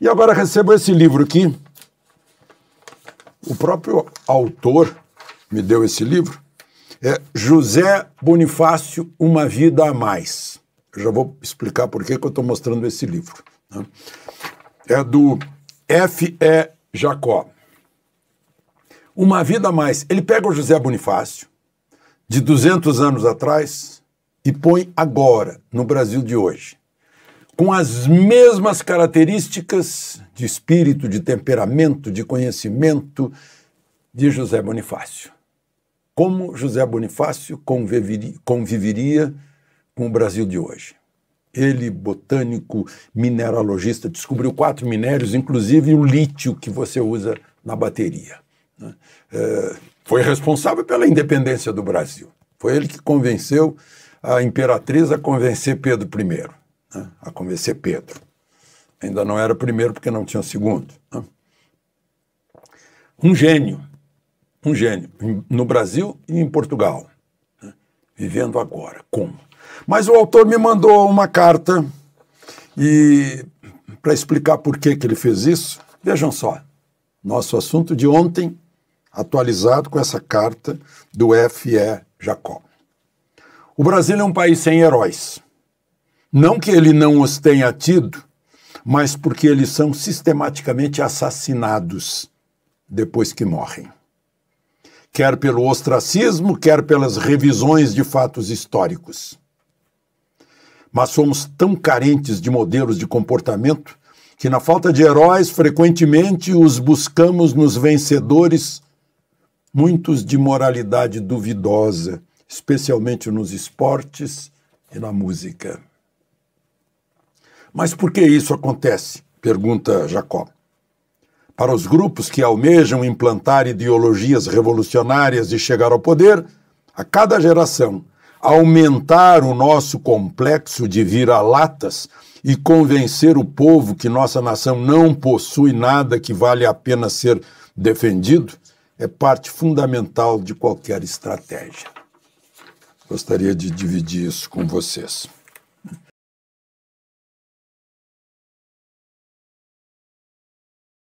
E agora recebo esse livro aqui. O próprio autor me deu esse livro. É José Bonifácio, Uma Vida a Mais. Eu já vou explicar por que, eu estou mostrando esse livro. Né? É do F.E. Jacó. Uma Vida a Mais. Ele pega o José Bonifácio, de 200 anos atrás, e põe agora, no Brasil de hoje com as mesmas características de espírito, de temperamento, de conhecimento de José Bonifácio. Como José Bonifácio conviveria, com o Brasil de hoje? Ele, botânico, mineralogista, descobriu quatro minérios, inclusive o lítio que você usa na bateria. Né? É, foi responsável pela independência do Brasil. Foi ele que convenceu a imperatriz a convencer Pedro I né, a convencer Pedro. Ainda não era o primeiro porque não tinha o segundo. Né. Um gênio, um gênio, no Brasil e em Portugal, né, vivendo agora. Como? Mas o autor me mandou uma carta e para explicar por que, que ele fez isso, vejam só, nosso assunto de ontem, atualizado com essa carta do F.E. Jacob. O Brasil é um país sem heróis. Não que ele não os tenha tido, mas porque eles são sistematicamente assassinados depois que morrem. Quer pelo ostracismo, quer pelas revisões de fatos históricos. Mas somos tão carentes de modelos de comportamento que, na falta de heróis, frequentemente os buscamos nos vencedores, muitos de moralidade duvidosa, especialmente nos esportes e na música. Mas por que isso acontece? pergunta Jacob. Para os grupos que almejam implantar ideologias revolucionárias e chegar ao poder, a cada geração, aumentar o nosso complexo de vira-latas e convencer o povo que nossa nação não possui nada que vale a pena ser defendido é parte fundamental de qualquer estratégia. Gostaria de dividir isso com vocês.